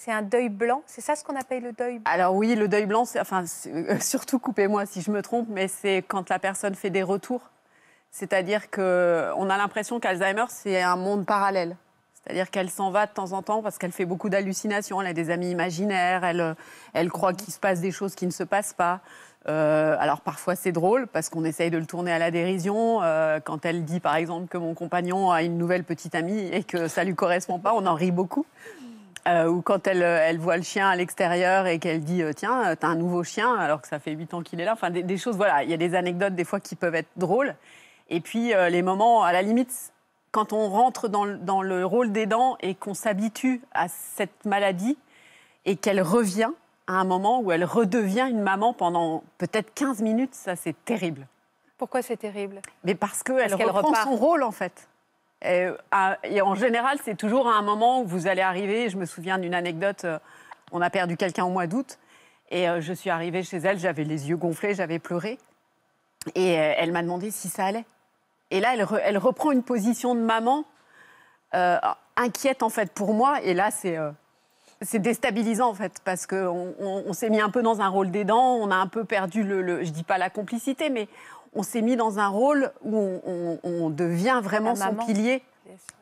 C'est un deuil blanc, c'est ça ce qu'on appelle le deuil blanc Alors oui, le deuil blanc, c'est enfin, euh, surtout coupez-moi si je me trompe, mais c'est quand la personne fait des retours. C'est-à-dire qu'on a l'impression qu'Alzheimer, c'est un monde parallèle. C'est-à-dire qu'elle s'en va de temps en temps parce qu'elle fait beaucoup d'hallucinations, elle a des amis imaginaires, elle, euh, elle croit qu'il se passe des choses qui ne se passent pas. Euh, alors parfois c'est drôle parce qu'on essaye de le tourner à la dérision. quand elle dit par exemple que mon compagnon a une nouvelle petite amie et que ça ne lui correspond pas, on en rit beaucoup. Euh, ou quand euh, elle, voit le chien à l'extérieur et qu'elle dit euh, tiens t'as un nouveau chien alors que ça fait 8 ans qu'il est là enfin des, choses voilà il y a des anecdotes des fois qui peuvent être drôles et puis les moments à la limite quand on rentre dans le, rôle des dents et qu'on s'habitue à cette maladie et qu'elle revient à un moment où elle redevient une maman pendant peut-être 15 minutes ça c'est terrible pourquoi c'est terrible Mais parce qu'elle reprend son rôle en fait. Euh, et, en général, c'est toujours à un moment où vous allez arriver. Je me souviens d'une anecdote. Euh, on a perdu quelqu'un au mois d'août. Et euh, je suis arrivée chez elle, j'avais les yeux gonflés, j'avais pleuré. Et elle m'a demandé si ça allait. Et là, elle, elle reprend une position de maman inquiète, en fait, pour moi. Et là, c'est c'est déstabilisant, en fait, parce qu'on on, s'est mis un peu dans un rôle d'aidant, on a un peu perdu le, le je dis pas la complicité, mais on s'est mis dans un rôle où on, devient vraiment son pilier.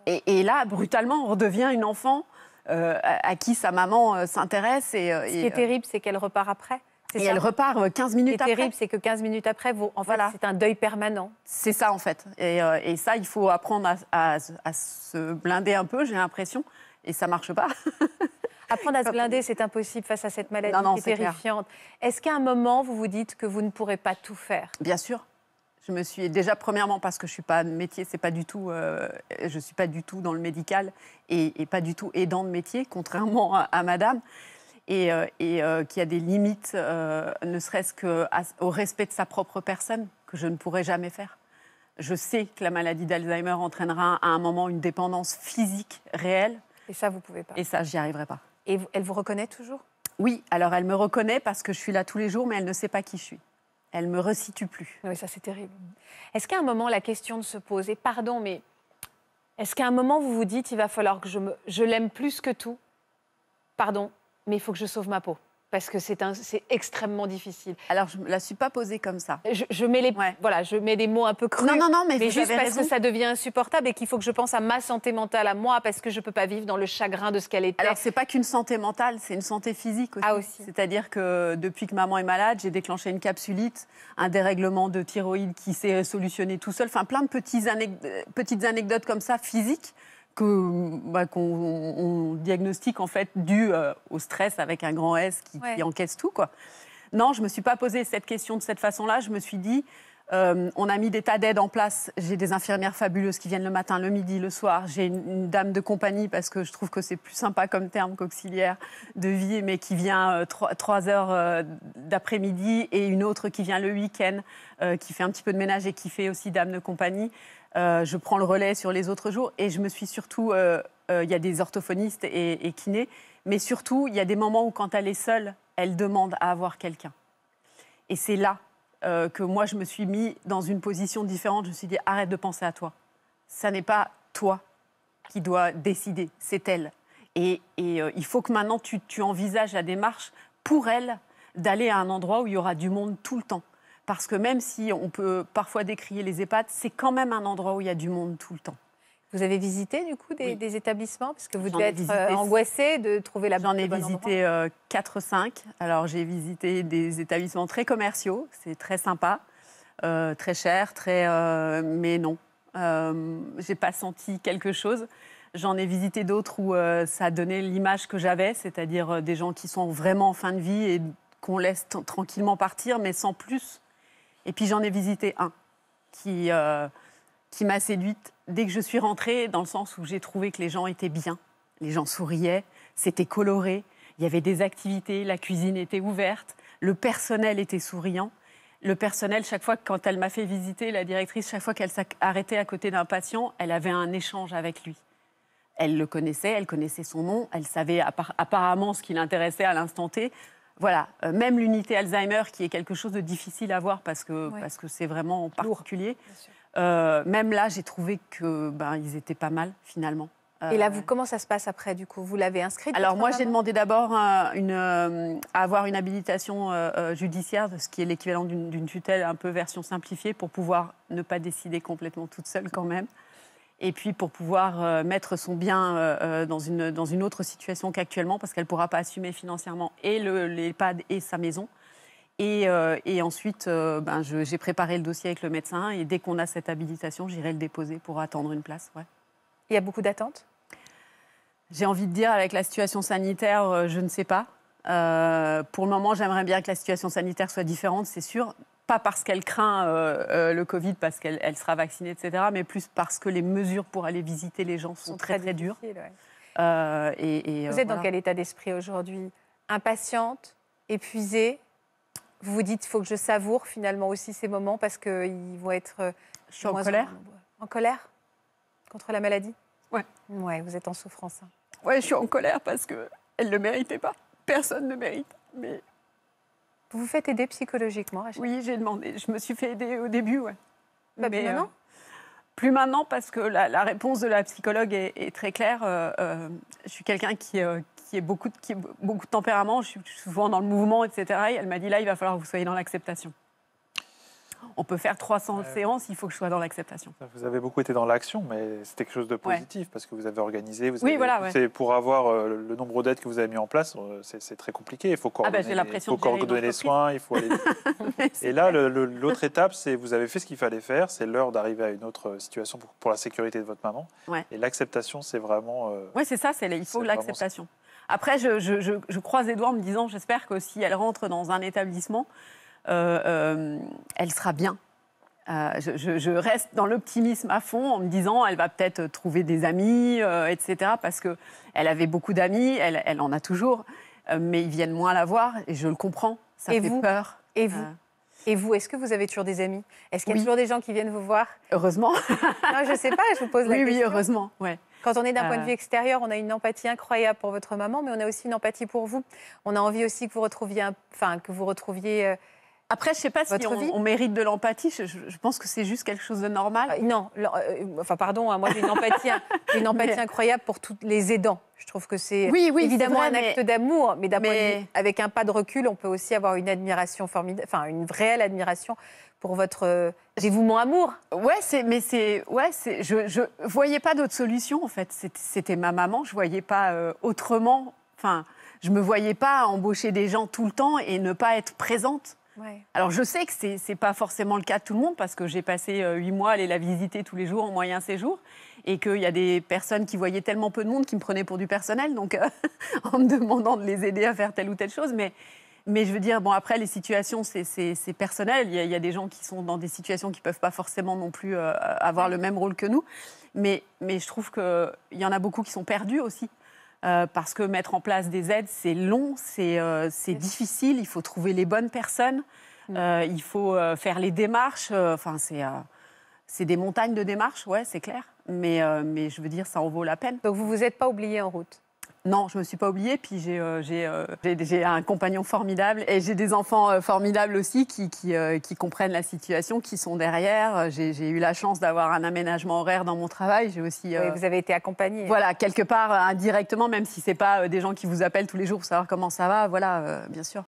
Et, là, brutalement, on redevient une enfant euh, à, qui sa maman euh, s'intéresse. Et, euh, Ce qui est terrible, c'est qu'elle repart après. Et elle repart 15 minutes après. Ce qui est terrible, c'est que 15 minutes après, vous, en c'est un deuil permanent. C'est ça, en fait. Et, ça, il faut apprendre à, se blinder un peu, j'ai l'impression. Et ça marche pas. apprendre à se blinder, c'est impossible face à cette maladie qui est terrifiante. Est-ce qu'à un moment, vous vous dites que vous ne pourrez pas tout faire Bien sûr. Je me suis déjà premièrement parce que je suis pas métier, c'est pas du tout, euh, je suis pas du tout dans le médical et, pas du tout aidant de métier, contrairement à, Madame, et, euh, euh, qui a des limites, ne serait-ce qu'au respect de sa propre personne que je ne pourrais jamais faire. Je sais que la maladie d'Alzheimer entraînera à un moment une dépendance physique réelle. Et ça, vous pouvez pas. Et ça, j'y arriverai pas. Et elle vous reconnaît toujours Oui, alors elle me reconnaît parce que je suis là tous les jours, mais elle ne sait pas qui je suis. Elle me resitue plus. Ah oui, ça c'est terrible. Est-ce qu'à un moment la question de se poser, pardon, mais est-ce qu'à un moment vous vous dites il va falloir que je, je l'aime plus que tout Pardon, mais il faut que je sauve ma peau parce que c'est, extrêmement difficile. Alors, je ne la suis pas posée comme ça. Je, mets les, voilà, je mets des mots un peu crus. Non, non, non, mais, juste parce que ça devient insupportable et qu'il faut que je pense à ma santé mentale, à moi, parce que je ne peux pas vivre dans le chagrin de ce qu'elle était. Alors, ce n'est pas qu'une santé mentale, c'est une santé physique aussi. Ah, aussi. C'est-à-dire que depuis que maman est malade, j'ai déclenché une capsulite, un dérèglement de thyroïde qui s'est solutionné tout seul. Enfin, plein de euh, petites anecdotes comme ça, physiques bah, qu'on diagnostique en fait dû euh, au stress avec un grand S qui, qui encaisse tout. Quoi. Non, je ne me suis pas posé cette question de cette façon-là. Je me suis dit, euh, on a mis des tas d'aides en place. J'ai des infirmières fabuleuses qui viennent le matin, le midi, le soir. J'ai une, dame de compagnie, parce que je trouve que c'est plus sympa comme terme qu'auxiliaire de vie, mais qui vient 3, euh, heures euh, d'après-midi, et une autre qui vient le week-end, qui fait un petit peu de ménage et qui fait aussi dame de compagnie. je prends le relais sur les autres jours, et je me suis surtout... Il y a des orthophonistes et, et kinés, mais surtout, il y a des moments où quand elle est seule, elle demande à avoir quelqu'un. Et c'est là euh, que moi, je me suis mis dans une position différente. Je me suis dit, arrête de penser à toi. Ça n'est pas toi qui dois décider, c'est elle. Et, euh, il faut que maintenant, tu, tu envisages la démarche pour elle d'aller à un endroit où il y aura du monde tout le temps. Parce que même si on peut parfois décrier les EHPAD, c'est quand même un endroit où il y a du monde tout le temps. Vous avez visité du coup des, établissements Parce que vous devez être euh, angoissée de trouver la bonne J'en ai visité 4-5. Euh, Alors j'ai visité des établissements très commerciaux, c'est très sympa, euh, très cher, très, mais non. j'ai pas senti quelque chose. J'en ai visité d'autres où ça donnait l'image que j'avais, c'est-à-dire des gens qui sont vraiment en fin de vie et qu'on laisse tranquillement partir, mais sans plus. Et puis j'en ai visité un qui qui m'a séduite dès que je suis rentrée, dans le sens où j'ai trouvé que les gens étaient bien, les gens souriaient, c'était coloré, il y avait des activités, la cuisine était ouverte, le personnel était souriant. Le personnel, chaque fois, quand elle m'a fait visiter, la directrice, chaque fois qu'elle s'arrêtait à côté d'un patient, elle avait un échange avec lui. Elle le connaissait, elle connaissait son nom, elle savait apparemment ce qui l'intéressait à l'instant T. Voilà, euh, même l'unité Alzheimer, qui est quelque chose de difficile à voir parce que c'est vraiment particulier. Euh, même là, j'ai trouvé que ben, ils étaient pas mal finalement. Et là, vous, euh, comment ça se passe après, du coup Vous l'avez inscrite Alors moi, j'ai demandé d'abord euh, à avoir une habilitation judiciaire, ce qui est l'équivalent d'une tutelle un peu version simplifiée, pour pouvoir ne pas décider complètement toute seule quand même. Et puis pour pouvoir mettre son bien dans, une, autre situation qu'actuellement, parce qu'elle ne pourra pas assumer financièrement et l'EHPAD et sa maison. Euh, et, ensuite, euh, ben, j'ai préparé le dossier avec le médecin et dès qu'on a cette habilitation, j'irai le déposer pour attendre une place. Ouais. Il y a beaucoup d'attentes J'ai envie de dire, avec la situation sanitaire, euh, je ne sais pas. pour le moment, j'aimerais bien que la situation sanitaire soit différente, c'est sûr. Pas parce qu'elle craint le Covid, parce qu'elle sera vaccinée, etc., mais plus parce que les mesures pour aller visiter les gens sont, très, très, dures. Et, Vous êtes dans quel état d'esprit aujourd'hui Impatiente, épuisée vous vous dites, il faut que je savoure finalement aussi ces moments parce qu'ils vont être... Euh, je suis en colère en... colère Contre la maladie Ouais. Ouais, vous êtes en souffrance. Hein. Ouais, je suis en colère parce que elle le méritait pas. Personne ne mérite. Mais vous vous faites aider psychologiquement Oui, j'ai demandé. Je me suis fait aider au début, ouais. mais plus euh, maintenant. plus maintenant parce que la, réponse de la psychologue est, très claire. Euh, je suis quelqu'un qui qui est beaucoup de, beaucoup tempérament, je suis souvent dans le mouvement, etc. elle m'a dit là, il va falloir que vous soyez dans l'acceptation. On peut faire 300 euh. séances, il faut que je sois dans l'acceptation. Vous avez beaucoup été dans l'action, mais c'était quelque chose de positif parce que vous avez organisé. Vous oui, voilà. Pour avoir euh, le nombre d'aides que vous avez mis en place, euh, c'est très compliqué. Il faut ah, bah, coordonner, les soins, il faut Et là, l'autre étape, c'est vous avez fait ce qu'il fallait faire. C'est l'heure d'arriver à une autre situation pour, la sécurité de votre maman. Et l'acceptation, c'est vraiment. ouais oui, c'est ça. Il faut l'acceptation. Après, je, je, croise les doigts en me disant, j'espère que si elle rentre dans un établissement, euh, euh, elle sera bien. Euh, je, reste dans l'optimisme à fond en me disant elle va peut-être trouver des amis, etc. Parce qu'elle avait beaucoup d'amis, elle, en a toujours, mais ils viennent moins la voir et je le comprends. Ça et fait peur. Et vous et vous, est-ce que vous avez toujours des amis Est-ce qu'il y a toujours des gens qui viennent vous voir Heureusement. non, je ne sais pas, je vous pose la question. Oui, heureusement, Quand on est d'un point de euh. vue extérieur, on a une empathie incroyable pour votre maman, mais on a aussi une empathie pour vous. On a envie aussi que vous retrouviez, enfin, que vous retrouviez. Euh, Après, je ne sais pas si on, mérite de l'empathie. Je, pense que c'est juste quelque chose de normal. Euh, non, enfin pardon, hein, moi j'ai une empathie, une empathie incroyable pour tous les aidants. Je trouve que c'est oui, oui, évidemment un acte d'amour, mais, avec un pas de recul, on peut aussi avoir une admiration formidable, enfin une réelle admiration pour votre euh, mon amour. Ouais, c'est, mais c'est, ouais, c'est, je, je voyais pas d'autre solution en fait. C'était ma maman, je voyais pas euh, autrement. Enfin, je me voyais pas embaucher des gens tout le temps et ne pas être présente. Alors je sais que ce n'est pas forcément le cas de tout le monde parce que j'ai passé euh, huit mois à aller la visiter tous les jours, en moyen séjour, et qu'il y a des personnes qui voyaient tellement peu de monde qui me prenaient pour du personnel, donc euh, en me demandant de les aider à faire telle ou telle chose. Mais, mais je veux dire, bon, après, les situations, c'est personnel. Il y, a, des gens qui sont dans des situations qui ne peuvent pas forcément non plus euh, avoir le même rôle que nous. Mais, mais je trouve qu'il y en a beaucoup qui sont perdus aussi. Euh, parce que mettre en place des aides, c'est long, c'est euh, difficile, il faut trouver les bonnes personnes, mm. euh, il faut faire les démarches. Enfin, c'est des montagnes de démarches, ouais, c'est clair. Mais, mais je veux dire, ça en vaut la peine. Donc vous ne vous êtes pas oublié en route non, je ne me suis pas oubliée. Puis euh, euh, j'ai, un compagnon formidable et j'ai des enfants euh, formidables aussi qui, qui, comprennent la situation, qui sont derrière. J'ai, eu la chance d'avoir un aménagement horaire dans mon travail. J'ai aussi. vous avez été accompagnée. Voilà, quelque part indirectement, même si ce n'est pas des gens qui vous appellent tous les jours pour savoir comment ça va. Voilà, bien sûr.